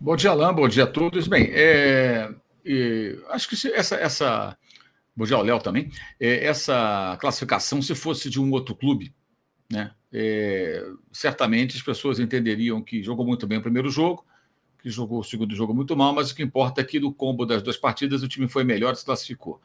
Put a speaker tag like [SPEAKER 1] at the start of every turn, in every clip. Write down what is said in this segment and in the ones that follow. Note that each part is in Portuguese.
[SPEAKER 1] Bom dia, Alain. Bom dia a todos. Bem, é, é, acho que se, essa, essa. Bom dia ao Léo também. É, essa classificação, se fosse de um outro clube, né, é, certamente as pessoas entenderiam que jogou muito bem o primeiro jogo, que jogou o segundo jogo muito mal, mas o que importa é que no combo das duas partidas o time foi melhor e se classificou.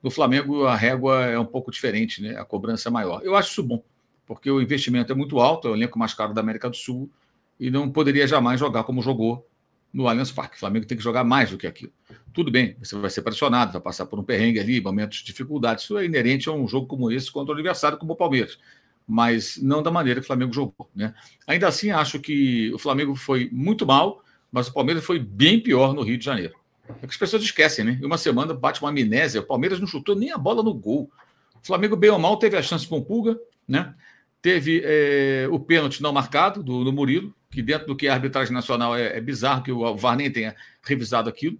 [SPEAKER 1] No Flamengo, a régua é um pouco diferente, né? a cobrança é maior. Eu acho isso bom, porque o investimento é muito alto, é o elenco mais caro da América do Sul, e não poderia jamais jogar como jogou no Allianz Parque. O Flamengo tem que jogar mais do que aquilo. Tudo bem, você vai ser pressionado, vai passar por um perrengue ali, momentos de dificuldade. Isso é inerente a um jogo como esse contra o adversário como o Palmeiras, mas não da maneira que o Flamengo jogou. Né? Ainda assim, acho que o Flamengo foi muito mal, mas o Palmeiras foi bem pior no Rio de Janeiro. É que as pessoas esquecem, né? Em uma semana bate uma amnésia, o Palmeiras não chutou nem a bola no gol. O Flamengo, bem ou mal, teve a chance com o Pulga, né? Teve é, o pênalti não marcado do, do Murilo, que dentro do que a é arbitragem nacional é, é bizarro, que o VAR nem tenha revisado aquilo.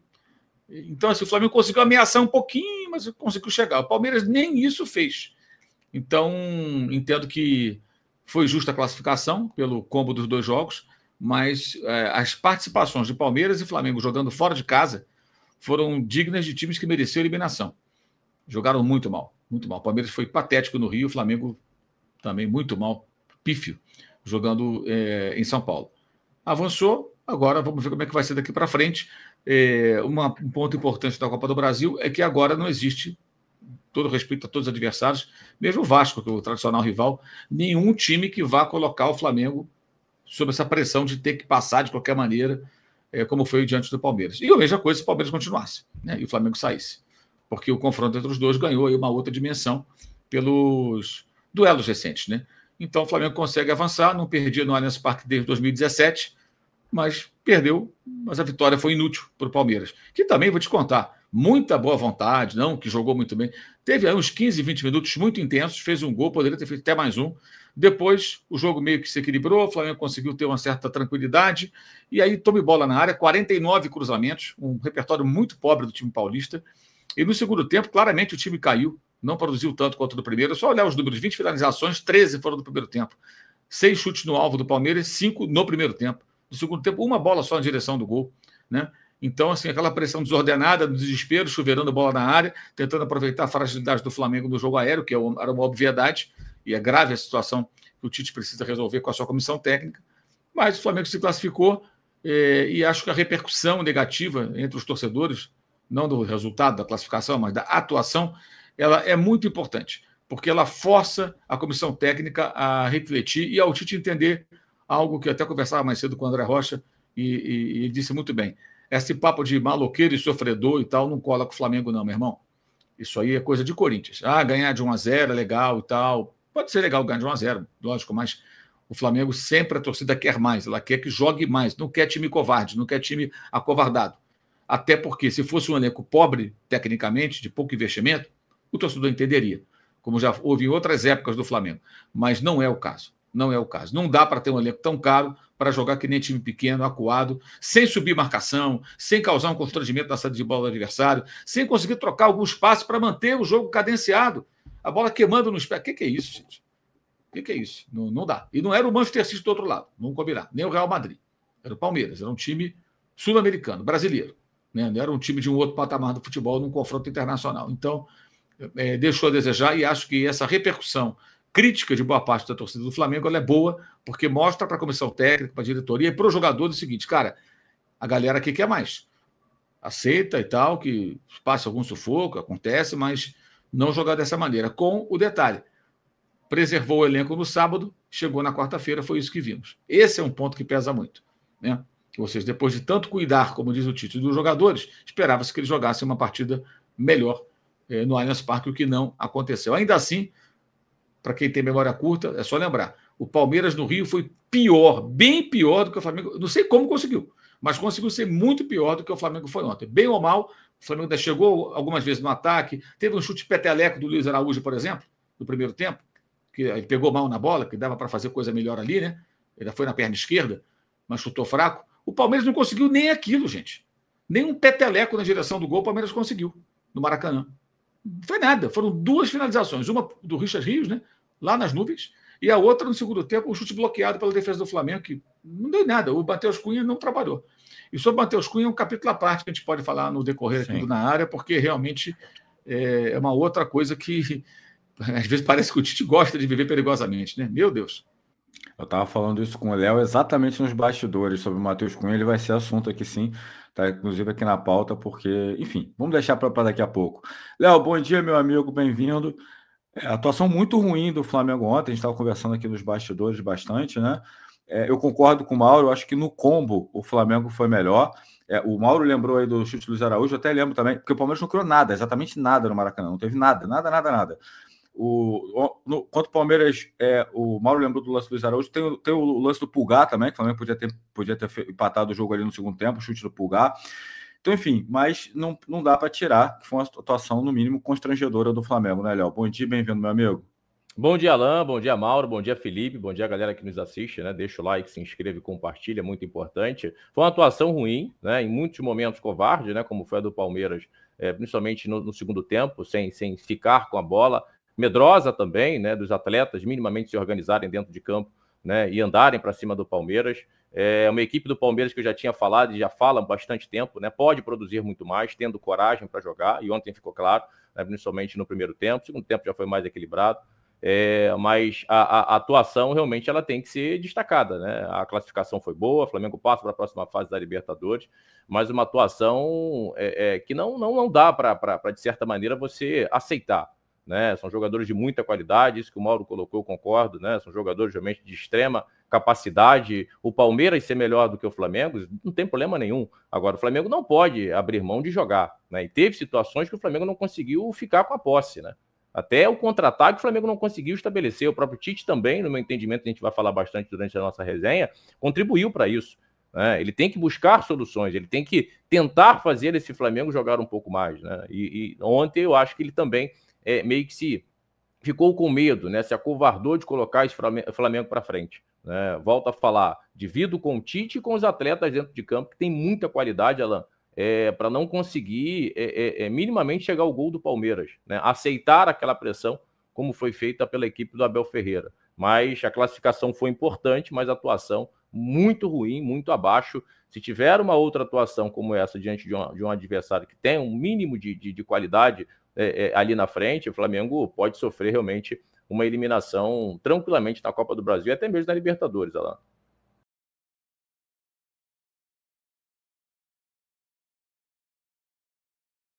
[SPEAKER 1] Então, assim, o Flamengo conseguiu ameaçar um pouquinho, mas conseguiu chegar. O Palmeiras nem isso fez. Então, entendo que foi justa a classificação pelo combo dos dois jogos, mas é, as participações de Palmeiras e Flamengo jogando fora de casa foram dignas de times que mereceram eliminação. Jogaram muito mal, muito mal. O Palmeiras foi patético no Rio, o Flamengo também muito mal, pífio jogando é, em São Paulo. Avançou, agora vamos ver como é que vai ser daqui para frente. É, uma, um ponto importante da Copa do Brasil é que agora não existe, todo respeito a todos os adversários, mesmo o Vasco, que é o tradicional rival, nenhum time que vá colocar o Flamengo sob essa pressão de ter que passar de qualquer maneira, é, como foi diante do Palmeiras. E a mesma coisa se o Palmeiras continuasse né, e o Flamengo saísse, porque o confronto entre os dois ganhou aí uma outra dimensão pelos duelos recentes, né? Então o Flamengo consegue avançar, não perdia no Allianz Parque desde 2017, mas perdeu, mas a vitória foi inútil para o Palmeiras. Que também vou te contar, muita boa vontade, não, que jogou muito bem. Teve aí uns 15, 20 minutos muito intensos, fez um gol, poderia ter feito até mais um. Depois o jogo meio que se equilibrou, o Flamengo conseguiu ter uma certa tranquilidade, e aí tome bola na área, 49 cruzamentos, um repertório muito pobre do time paulista. E no segundo tempo, claramente o time caiu, não produziu tanto quanto do primeiro. É só olhar os números: 20 finalizações, 13 foram do primeiro tempo. Seis chutes no alvo do Palmeiras, cinco no primeiro tempo. No segundo tempo, uma bola só na direção do gol. Né? Então, assim, aquela pressão desordenada, no desespero, chuveirando bola na área, tentando aproveitar a fragilidade do Flamengo no jogo aéreo, que é era uma obviedade, e é grave a situação que o Tite precisa resolver com a sua comissão técnica. Mas o Flamengo se classificou eh, e acho que a repercussão negativa entre os torcedores, não do resultado da classificação, mas da atuação, ela é muito importante, porque ela força a comissão técnica a refletir e ao Tite entender algo que eu até conversava mais cedo com o André Rocha e, e, e disse muito bem. Esse papo de maloqueiro e sofredor e tal não cola com o Flamengo, não, meu irmão. Isso aí é coisa de Corinthians. Ah, ganhar de 1 a 0 é legal e tal. Pode ser legal ganhar de 1 a 0 lógico, mas o Flamengo sempre a torcida quer mais, ela quer que jogue mais, não quer time covarde, não quer time acovardado. Até porque, se fosse um elenco pobre, tecnicamente, de pouco investimento, o torcedor entenderia, como já houve em outras épocas do Flamengo. Mas não é o caso. Não é o caso. Não dá para ter um elenco tão caro para jogar que nem time pequeno, acuado, sem subir marcação, sem causar um constrangimento na saída de bola do adversário, sem conseguir trocar alguns passos para manter o jogo cadenciado. A bola queimando nos pés. O que, que é isso, gente? O que, que é isso? Não, não dá. E não era o Manchester City do outro lado, vamos combinar, nem o Real Madrid. Era o Palmeiras, era um time sul-americano, brasileiro. Né? Não era um time de um outro patamar do futebol num confronto internacional. Então, é, deixou a desejar e acho que essa repercussão crítica de boa parte da torcida do Flamengo é boa, porque mostra para a comissão técnica, para a diretoria e para o jogador o seguinte, cara, a galera aqui quer mais. Aceita e tal, que passe algum sufoco, acontece, mas não jogar dessa maneira. Com o detalhe, preservou o elenco no sábado, chegou na quarta-feira, foi isso que vimos. Esse é um ponto que pesa muito. Né? Ou seja, depois de tanto cuidar, como diz o título, dos jogadores, esperava-se que eles jogassem uma partida melhor é, no Allianz Parque, o que não aconteceu. Ainda assim, para quem tem memória curta, é só lembrar: o Palmeiras no Rio foi pior, bem pior do que o Flamengo. Não sei como conseguiu, mas conseguiu ser muito pior do que o Flamengo foi ontem. Bem ou mal, o Flamengo ainda chegou algumas vezes no ataque, teve um chute peteleco do Luiz Araújo, por exemplo, no primeiro tempo, que ele pegou mal na bola, que dava para fazer coisa melhor ali, né? Ele foi na perna esquerda, mas chutou fraco. O Palmeiras não conseguiu nem aquilo, gente. Nem um peteleco na direção do gol, o Palmeiras conseguiu no Maracanã foi nada. Foram duas finalizações. Uma do Richard Rios, né? Lá nas nuvens. E a outra, no segundo tempo, um chute bloqueado pela defesa do Flamengo, que não deu nada. O Matheus Cunha não trabalhou. E sobre o Matheus Cunha é um capítulo à parte que a gente pode falar no decorrer aqui na área, porque realmente é, é uma outra coisa que às vezes parece que o Tite gosta de viver perigosamente, né? Meu Deus.
[SPEAKER 2] Eu tava falando isso com o Léo exatamente nos bastidores sobre o Matheus Cunha. Ele vai ser assunto aqui sim, tá inclusive aqui na pauta, porque, enfim, vamos deixar para daqui a pouco. Léo, bom dia, meu amigo, bem-vindo. É, atuação muito ruim do Flamengo ontem, a gente estava conversando aqui nos bastidores bastante, né? É, eu concordo com o Mauro, acho que no combo o Flamengo foi melhor. É, o Mauro lembrou aí do chute do Luiz Araújo, eu até lembro também, porque o Palmeiras não criou nada, exatamente nada no Maracanã, não teve nada, nada, nada, nada. O, no, quanto o Palmeiras, é, o Mauro lembrou do lance do Luiz Araújo, tem, tem o lance do Pulgar também, que o Flamengo podia ter, podia ter empatado o jogo ali no segundo tempo, chute do Pulgar. Então, enfim, mas não, não dá para tirar que foi uma atuação, no mínimo, constrangedora do Flamengo, né, Léo? Bom dia, bem-vindo, meu amigo.
[SPEAKER 3] Bom dia, Alain, bom dia, Mauro, bom dia, Felipe, bom dia, galera que nos assiste, né? Deixa o like, se inscreve, compartilha, é muito importante. Foi uma atuação ruim, né? Em muitos momentos covarde, né? Como foi a do Palmeiras, é, principalmente no, no, segundo tempo, sem, sem ficar com a bola, medrosa também, né, dos atletas minimamente se organizarem dentro de campo, né, e andarem para cima do Palmeiras. É uma equipe do Palmeiras que eu já tinha falado e já fala há bastante tempo, né? Pode produzir muito mais, tendo coragem para jogar, e ontem ficou claro, né, principalmente no primeiro tempo, o segundo tempo já foi mais equilibrado. É, mas a, a, atuação realmente ela tem que ser destacada, né? A classificação foi boa, o Flamengo passa para a próxima fase da Libertadores, mas uma atuação é, é, que não, não, não dá para, de certa maneira, você aceitar né? São jogadores de muita qualidade, isso que o Mauro colocou, concordo, né? São jogadores realmente de extrema capacidade. O Palmeiras ser melhor do que o Flamengo, não tem problema nenhum. Agora, o Flamengo não pode abrir mão de jogar, né? E teve situações que o Flamengo não conseguiu ficar com a posse, né? Até o contra-ataque o Flamengo não conseguiu estabelecer. O próprio Tite também, no meu entendimento, a gente vai falar bastante durante a nossa resenha, contribuiu para isso. Né? Ele tem que buscar soluções, ele tem que tentar fazer esse Flamengo jogar um pouco mais. Né? E, e ontem eu acho que ele também é, meio que se ficou com medo, né? Se acovardou de colocar esse Flamengo para frente. Né? Volto a falar, divido com o Tite e com os atletas dentro de campo, que tem muita qualidade, Alan, é, para não conseguir é, é, é, minimamente chegar ao gol do Palmeiras. Né? Aceitar aquela pressão, como foi feita pela equipe do Abel Ferreira. Mas a classificação foi importante, mas a atuação muito ruim, muito abaixo. Se tiver uma outra atuação como essa diante de um, de um adversário que tem um mínimo de, de, de qualidade é, é, ali na frente, o Flamengo pode sofrer realmente uma eliminação tranquilamente na Copa do Brasil e até mesmo na Libertadores, Alan.